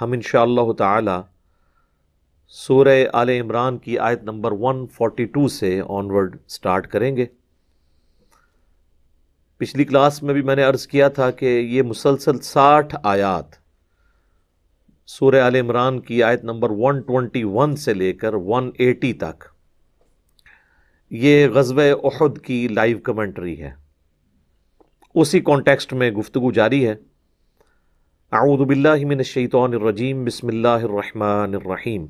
हम इन ताला सूर आल इमरान की आयत नंबर 142 से ऑनवर्ड स्टार्ट करेंगे पिछली क्लास में भी मैंने अर्ज़ किया था कि ये मुसलसल साठ आयात सूर आल इमरान की आयत नंबर 121 से लेकर 180 तक ये गजब अहद की लाइव कमेंट्री है उसी कॉन्टेक्स्ट में गुफ्तु जारी है आऊदबिल्लिमिनशैतरजीम बसमीम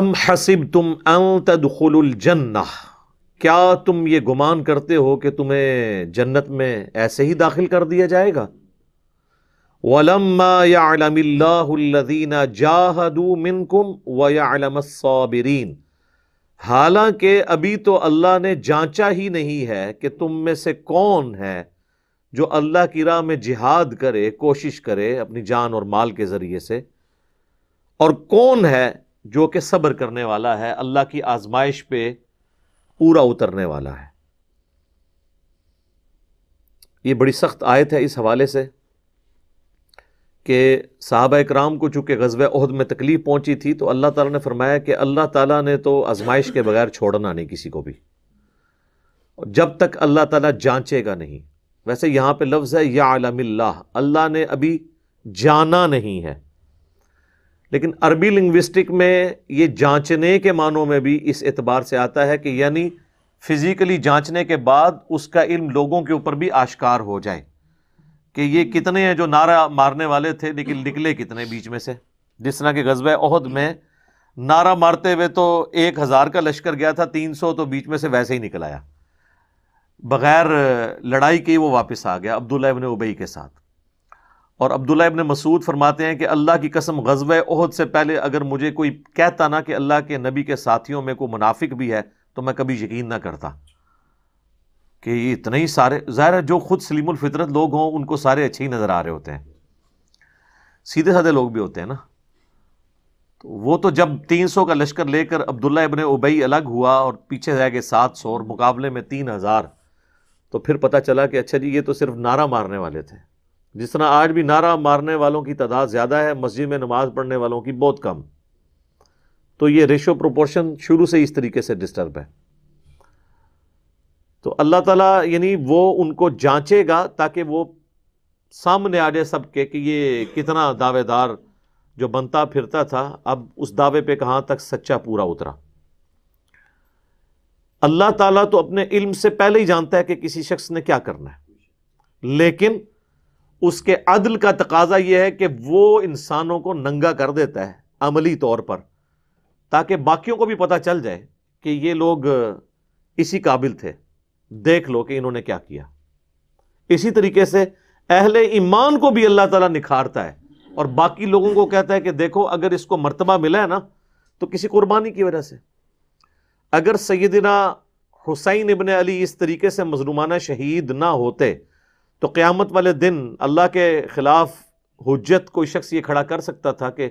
अम हसिब तुम अतदुलजन्ना क्या तुम ये गुमान करते हो कि तुम्हें जन्नत में ऐसे ही दाखिल कर दिया जाएगा वलम्मा यालमीना जाहदू मिनकुम व यालमसाबरीन हालांकि अभी तो अल्लाह ने जांचा ही नहीं है कि तुम में से कौन है जो अल्लाह की राह में जिहाद करे कोशिश करे अपनी जान और माल के ज़रिए से और कौन है जो कि सब्र करने वाला है अल्लाह की आजमाइश पे पूरा उतरने वाला है ये बड़ी सख्त आयत है इस हवाले से कि साहब कराम को चूँकि गजब अहद में तकलीफ़ पहुँची थी तो अल्लाह ताला ने फरमाया कि अल्लाह ताला ने तो आजमाइश के बगैर छोड़ना नहीं किसी को भी और जब तक अल्लाह ताला जांचेगा नहीं वैसे यहाँ पे लफ्ज़ है या आलमिल्ला अल्लाह ने अभी जाना नहीं है लेकिन अरबी लिंग्विस्टिक में ये जांचने के मानों में भी इस एतबार से आता है कि यानी फिज़िकली जांचने के बाद उसका इल्म लोगों के ऊपर भी आश्कार हो जाए कि ये कितने हैं जो नारा मारने वाले थे लेकिन निकले कितने बीच में से जिस तरह के गजब अहद में नारा मारते हुए तो एक हज़ार का लश्कर गया था तीन सौ तो बीच में से वैसे ही निकल आया बग़ैर लड़ाई के वो वापस आ गया अब्दुल्ला इबन उबई के साथ और अब्दुल्ला इबन मसूद फरमाते हैं कि अल्लाह की कसम गजब ओहद से पहले अगर मुझे कोई कहता ना कि अल्लाह के नबी के साथियों में कोई मुनाफिक भी है तो मैं कभी यकीन ना करता कि ये इतने ही सारे ज़ाहिर है जो खुद सलीमफितरत लोग हों उनको सारे अच्छे ही नज़र आ रहे होते हैं सीधे साधे लोग भी होते हैं ना तो वो तो जब तीन सौ का लश्कर लेकर अब्दुल्ला इबन उबई अलग हुआ और पीछे रह गए सौ और मुकाबले में तीन हजार तो फिर पता चला कि अच्छा जी ये तो सिर्फ नारा मारने वाले थे जिस तरह आज भी नारा मारने वालों की तादाद ज़्यादा है मस्जिद में नमाज़ पढ़ने वालों की बहुत कम तो ये रेशो प्रोपोर्शन शुरू से इस तरीके से डिस्टर्ब है तो अल्लाह ताला यानी वो उनको जांचेगा ताकि वो सामने आ जाए सबके कि ये कितना दावेदार जो बनता फिरता था अब उस दावे पे कहाँ तक सच्चा पूरा उतरा अल्लाह ताला तो अपने इल्म से पहले ही जानता है कि किसी शख्स ने क्या करना है लेकिन उसके अदल का तकाजा यह है कि वो इंसानों को नंगा कर देता है अमली तौर पर ताकि बाकियों को भी पता चल जाए कि ये लोग इसी काबिल थे देख लो कि इन्होंने क्या किया इसी तरीके से अहले ईमान को भी अल्लाह ताला निखारता है और बाकी लोगों को कहता है कि देखो अगर इसको मर्तबा मिला है ना तो किसी कुर्बानी की वजह से अगर सैदिना हुसैन इबन अली इस तरीके से मजलूमाना शहीद ना होते तो क़्यामत वाले दिन अल्लाह के ख़िलाफ़ हजत कोई शख्स ये खड़ा कर सकता था कि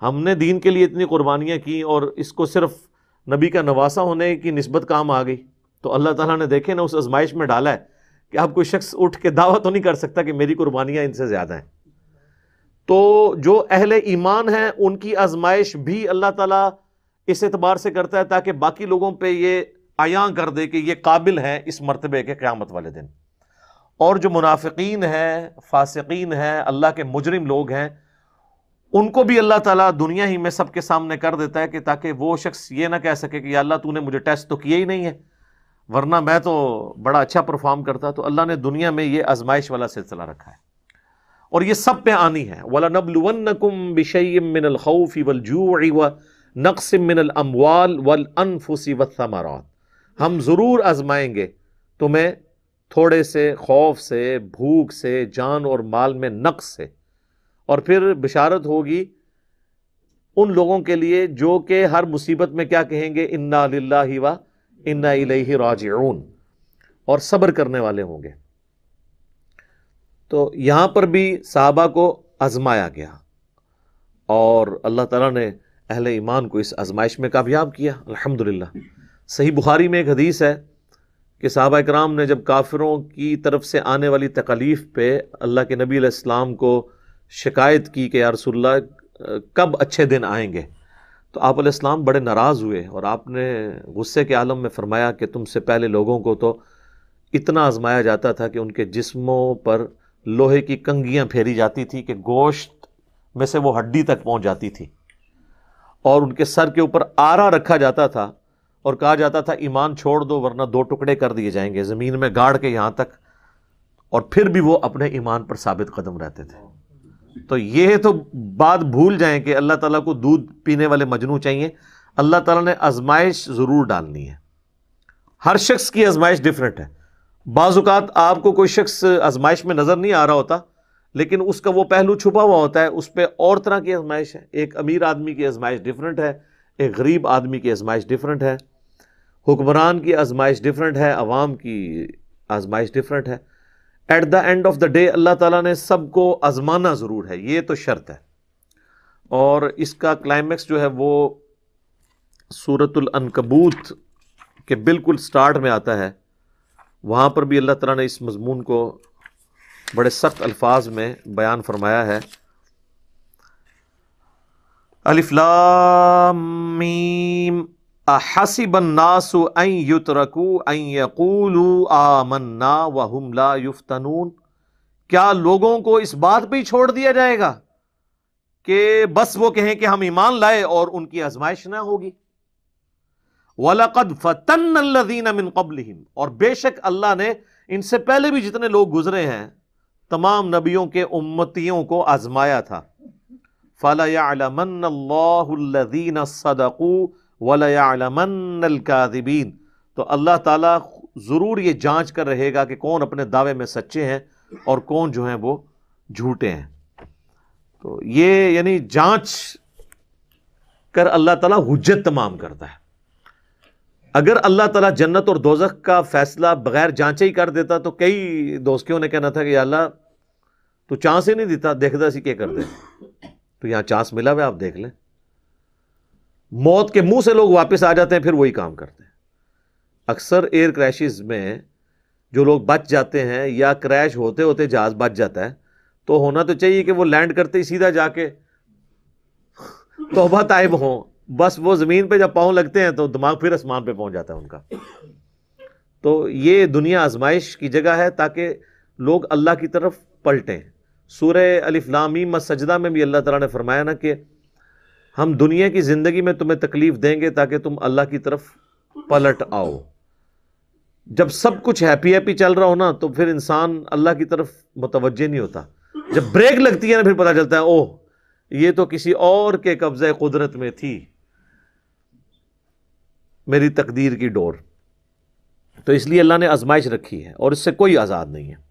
हमने दीन के लिए इतनी कुर्बानियाँ की और इसको सिर्फ नबी का नवासा होने की नस्बत काम आ गई तो अल्लाह ताला ने देखे ना उस आजमाइश में डाला है कि आप कोई शख्स उठ के दावा तो नहीं कर सकता कि मेरी कुर्बानियाँ इनसे ज़्यादा हैं तो जो अहल ईमान हैं उनकी आजमाइश भी अल्लाह ताली इस एतबार से करता है ताकि बाकी लोगों पर यह आया कर दे कि ये काबिल है इस मरतबे के क़्यामत वाले दिन और जो मुनाफिकीन है फासिकीन है अल्लाह के मुजरिम लोग हैं उनको भी अल्लाह ताला दुनिया ही में सबके सामने कर देता है कि ताकि वो शख्स ये ना कह सके कि अल्लाह तूने मुझे टेस्ट तो किया ही नहीं है वरना मैं तो बड़ा अच्छा परफॉर्म करता तो अल्लाह ने दुनिया में ये आजमाइश वाला सिलसिला रखा है और ये सब पे आनी है वाला नबलुवनकुम बिशम मिनल खौफ वल जूअ नक्समिन अमवाल वल अनफुसी वमरात हम ज़रूर आजमाएंगे तुम्हें थोड़े से खौफ से भूख से जान और माल में नक्स से और फिर बिशारत होगी उन लोगों के लिए जो कि हर मुसीबत में क्या कहेंगे इन्ना लाला वाह इन्ना ही राजून और सब्र करने वाले होंगे तो यहाँ पर भी साहबा को आजमाया गया और अल्लाह ताला ने अहले ईमान को इस आजमाइश में कामयाब किया अल्हम्दुलिल्लाह सही बुखारी में एक हदीस है कि साहबा कराम ने जब काफिरों की तरफ से आने वाली तकलीफ़ पे अल्लाह के नबी इस्लाम को शिकायत की कि यारसोल्ला कब अच्छे दिन आएंगे तो आप इस्लाम बड़े नाराज़ हुए और आपने गुस्से के आलम में फरमाया कि तुमसे पहले लोगों को तो इतना आजमाया जाता था कि उनके जिस्मों पर लोहे की कंगियाँ फेरी जाती थी कि गोश्त में से वो हड्डी तक पहुँच जाती थी और उनके सर के ऊपर आरा रखा जाता था और कहा जाता था ईमान छोड़ दो वरना दो टुकड़े कर दिए जाएंगे ज़मीन में गाड़ के यहाँ तक और फिर भी वो अपने ईमान पर साबित कदम रहते थे तो ये तो बात भूल जाएं कि अल्लाह ताला को दूध पीने वाले मजनू चाहिए अल्लाह ताला ने आजमाइश ज़रूर डालनी है हर शख्स की आजमाइश डिफरेंट है बाज़ात आपको कोई शख्स आजमाइश में नज़र नहीं आ रहा होता लेकिन उसका वो पहलू छुपा हुआ होता है उस पर और तरह की आजमाइश है एक अमीर आदमी की आजमाइश डिफरेंट है एक गरीब आदमी की आजमाइश डिफरेंट है हुक्मरान की आजमाइश डिफरेंट है अवाम की आजमाइश डिफरेंट है at the end of the day Allah Taala ने सबको आजमाना ज़रूर है ये तो शर्त है और इसका क्लाइमेक्स जो है वो सूरतुल अनकबूत के बिल्कुल स्टार्ट में आता है वहाँ पर भी अल्लाह ताला ने इस मजमून को बड़े सख्त अल्फाज में बयान फरमाया है अलिफ्लामीम अहसिबन्नासु अन युतरकू अन यकूलू आमन्ना व हमला युफ्तनून क्या लोगों को इस बात पर छोड़ दिया जाएगा कि बस वो कहें कि हम ईमान लाए और उनकी आजमाइश ना होगी वलकद फतन अल्लदीन मिन कबलहिम और बेशक अल्लाह ने इनसे पहले भी जितने लोग गुजरे हैं तमाम नबियों के उम्मतियों को आजमाया था फलायादीन सदकू वलमन तो अल्लाह ताला ज़रूर ये जांच कर रहेगा कि कौन अपने दावे में सच्चे हैं और कौन जो हैं वो झूठे हैं तो ये यानी जांच कर अल्लाह ताला हुज्जत तमाम करता है अगर अल्लाह तला जन्नत और दोजक का फैसला बगैर जांच ही कर देता तो कई दोस्तियों ने कहना था कि अल्लाह तो चांस ही नहीं देता देखता सी क्या कर दे तो यहाँ चांस मिला हुआ आप देख लें मौत के मुंह से लोग वापस आ जाते हैं फिर वही काम करते हैं अक्सर एयर क्रैशिज में जो लोग बच जाते हैं या क्रैश होते होते जहाज़ बच जाता है तो होना तो चाहिए कि वो लैंड करते ही सीधा जाके तोहबा तायब हों बस वो ज़मीन पे जब पाँव लगते हैं तो दिमाग फिर आसमान पे पहुंच जाता है उनका तो ये दुनिया आजमाइश की जगह है ताकि लोग अल्लाह की तरफ पलटें सूर अलिफ्लामी मसजदा में भी अल्लाह तला ने फरमाया ना कि हम दुनिया की ज़िंदगी में तुम्हें तकलीफ़ देंगे ताकि तुम अल्लाह की तरफ पलट आओ जब सब कुछ हैप्पी हैप्पी चल रहा हो ना तो फिर इंसान अल्लाह की तरफ मुतवजह नहीं होता जब ब्रेक लगती है ना फिर पता चलता है ओह ये तो किसी और के कब्जे कुदरत में थी मेरी तकदीर की डोर तो इसलिए अल्लाह ने आजमाइश रखी है और इससे कोई आज़ाद नहीं है